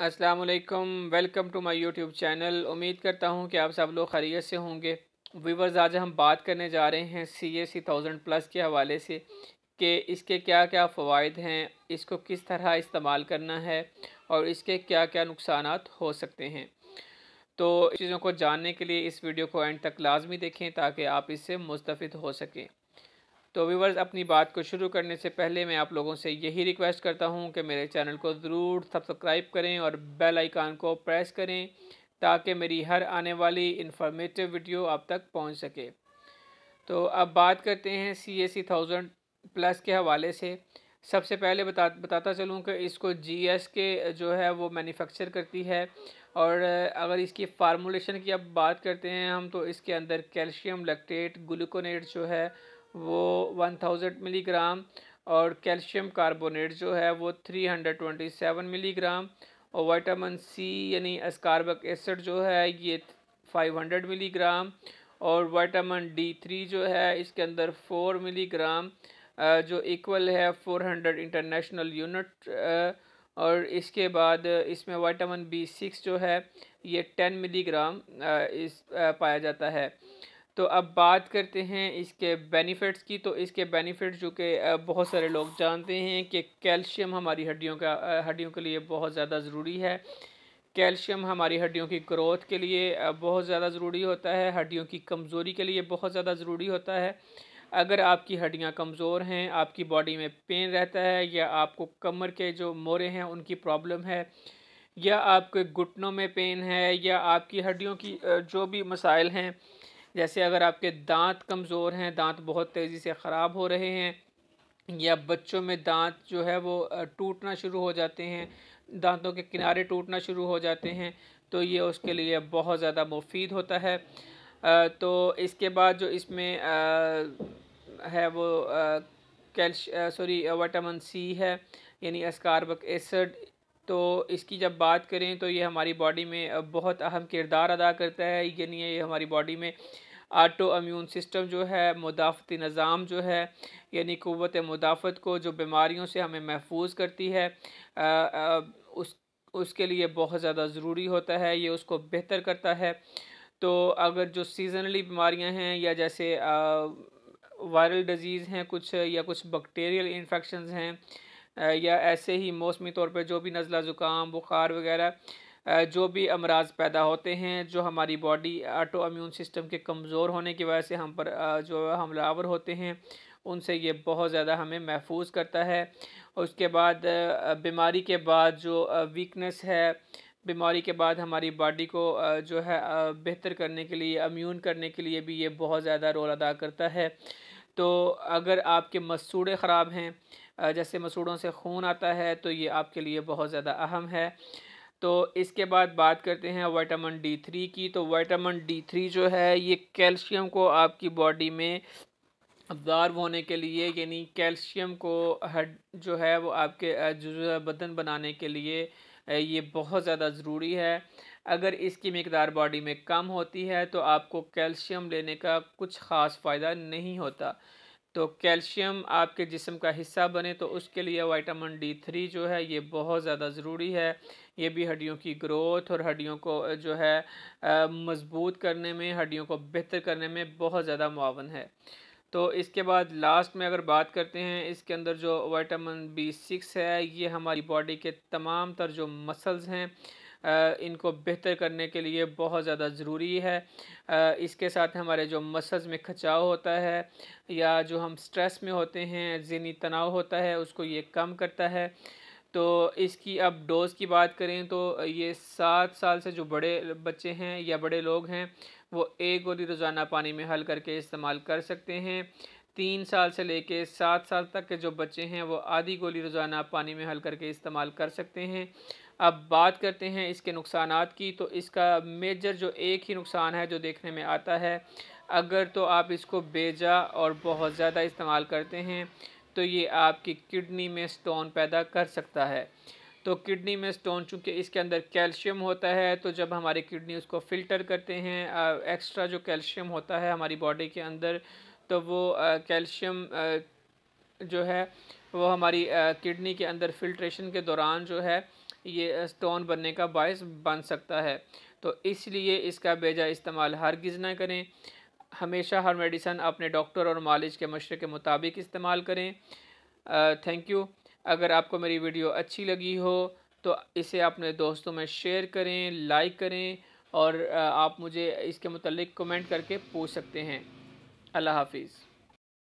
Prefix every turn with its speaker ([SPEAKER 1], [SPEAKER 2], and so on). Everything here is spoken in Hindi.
[SPEAKER 1] वालेकुम welcome to my YouTube channel उम्मीद करता हूँ कि आप सब लोग खरीत से होंगे वीवर्स आज हम बात करने जा रहे हैं C S C thousand plus के हवाले से कि इसके क्या क्या फ़वाद हैं इसको किस तरह इस्तेमाल करना है और इसके क्या क्या नुकसान हो सकते हैं तो चीज़ों को जानने के लिए इस वीडियो को एंड तक लाजमी देखें ताकि आप इससे मुस्तफ़ हो सकें तो व्यूवर्स अपनी बात को शुरू करने से पहले मैं आप लोगों से यही रिक्वेस्ट करता हूँ कि मेरे चैनल को ज़रूर सब्सक्राइब करें और बेल आइकान को प्रेस करें ताकि मेरी हर आने वाली इंफॉर्मेटिव वीडियो आप तक पहुँच सके तो अब बात करते हैं सी ए सी थाउजेंड प्लस के हवाले से सबसे पहले बता बताता चलूँ कि इसको जी एस के जो है वो मैन्युफैक्चर करती है और अगर इसकी फार्मूलेशन की अब बात करते हैं हम तो इसके अंदर कैल्शियम लैक्टेट ग्लूकोनेट जो है वो 1000 मिलीग्राम और कैल्शियम कार्बोनेट जो है वो 327 मिलीग्राम और विटामिन सी यानी अस्कारबक एसिड जो है ये 500 मिलीग्राम और विटामिन डी थ्री जो है इसके अंदर 4 मिलीग्राम जो इक्वल है 400 इंटरनेशनल यूनिट और इसके बाद इसमें विटामिन बी सिक्स जो है ये 10 मिलीग्राम इस पाया जाता है तो अब बात करते हैं इसके बेनिफिट्स की तो इसके बेनिफिट्स जो कि बहुत सारे लोग जानते हैं कि कैल्शियम हमारी हड्डियों का हड्डियों के लिए बहुत ज़्यादा ज़रूरी है कैल्शियम हमारी हड्डियों की ग्रोथ के लिए बहुत ज़्यादा ज़रूरी होता है हड्डियों की कमज़ोरी के लिए बहुत ज़्यादा ज़रूरी होता है अगर आपकी हड्डियाँ कमज़ोर हैं आपकी बॉडी में पेन रहता है या आपको कमर के जो मोरे हैं उनकी प्रॉब्लम है या आपके घुटनों में पेन है या आपकी हड्डियों की जो भी मसाइल हैं जैसे अगर आपके दांत कमज़ोर हैं दांत बहुत तेज़ी से ख़राब हो रहे हैं या बच्चों में दांत जो है वो टूटना शुरू हो जाते हैं दांतों के किनारे टूटना शुरू हो जाते हैं तो ये उसके लिए बहुत ज़्यादा मुफीद होता है तो इसके बाद जो इसमें है वो कैल्श सॉरी वाइटामिन सी है यानी अस्कारबक एसिड तो इसकी जब बात करें तो ये हमारी बॉडी में बहुत अहम किरदार अदा करता है यानी ये हमारी बॉडी में आटो अम्यून सिस्टम जो है मुदाफ़ती निज़ाम जो है यानी क़वत मुदाफ़त को जो बीमारियों से हमें महफूज करती है आ, आ, उस उसके लिए बहुत ज़्यादा ज़रूरी होता है ये उसको बेहतर करता है तो अगर जो सीज़नली बीमारियां हैं या जैसे वायरल डिज़ीज़ हैं कुछ या कुछ बैक्टीरियल इन्फेक्शन हैं या ऐसे ही मौसमी तौर पर जो भी नज़ला ज़ुकाम बुखार वगैरह जो भी अमराज पैदा होते हैं जो हमारी बॉडी ऑटो अम्यून सिस्टम के कमज़ोर होने की वजह से हम पर जो हमलावर होते हैं उनसे ये बहुत ज़्यादा हमें महफूज करता है उसके बाद बीमारी के बाद जो वीकनेस है बीमारी के बाद हमारी बॉडी को जो है बेहतर करने के लिए अम्यून करने के लिए भी ये बहुत ज़्यादा रोल अदा करता है तो अगर आपके मसूड़े ख़राब हैं जैसे मसूड़ों से खून आता है तो ये आपके लिए बहुत ज़्यादा अहम है तो इसके बाद बात करते हैं वाइटामिन डी थ्री की तो वाइटामिन डी थ्री जो है ये कैल्शियम को आपकी बॉडी में अब्जार्व होने के लिए यानी कैल्शियम को हड जो है वो आपके जुजा बदन बनाने के लिए ये बहुत ज़्यादा ज़रूरी है अगर इसकी मकदार बॉडी में कम होती है तो आपको कैल्शियम लेने का कुछ ख़ास फ़ायदा नहीं होता तो कैल्शियम आपके जिसम का हिस्सा बने तो उसके लिए वाइटामिन डी थ्री जो है ये बहुत ज़्यादा ज़रूरी है ये भी हड्डियों की ग्रोथ और हड्डियों को जो है मज़बूत करने में हड्डियों को बेहतर करने में बहुत ज़्यादा मुआवन है तो इसके बाद लास्ट में अगर बात करते हैं इसके अंदर जो वाइटामिन बी सिक्स है ये हमारी बॉडी के तमाम तर जो मसल्स हैं इनको बेहतर करने के लिए बहुत ज़्यादा ज़रूरी है इसके साथ हमारे जो मसल्स में खचाव होता है या जो हम स्ट्रेस में होते हैं जहनी तनाव होता है उसको ये कम करता है तो इसकी अब डोज़ की बात करें तो ये सात साल से जो बड़े बच्चे हैं या बड़े लोग हैं वो एक गोली रोज़ाना पानी में हल करके इस्तेमाल कर सकते हैं तीन साल से लेके सात साल तक के जो बच्चे हैं वो आधी गोली रोज़ाना पानी में हल करके इस्तेमाल कर सकते हैं अब बात करते हैं इसके नुकसान की तो इसका मेजर जो एक ही नुकसान है जो देखने में आता है अगर तो आप इसको बेजा और बहुत ज़्यादा इस्तेमाल करते हैं तो ये आपकी किडनी में स्टोन पैदा कर सकता है तो किडनी में स्टोन चूँकि इसके अंदर कैल्शियम होता है तो जब हमारी किडनी उसको फ़िल्टर करते हैं एक्स्ट्रा जो कैल्शियम होता है हमारी बॉडी के अंदर तो वो कैल्शियम जो है वो हमारी किडनी के अंदर फिल्ट्रेशन के दौरान जो है ये स्टोन बनने का बायस बन सकता है तो इसलिए इसका बेजा इस्तेमाल गिज़ ना करें हमेशा हर मेडिसन अपने डॉक्टर और मालिज के मशरे के मुताबिक इस्तेमाल करें थैंक यू अगर आपको मेरी वीडियो अच्छी लगी हो तो इसे अपने दोस्तों में शेयर करें लाइक करें और आप मुझे इसके मतलब कमेंट करके पूछ सकते हैं अल्लाह हाफिज़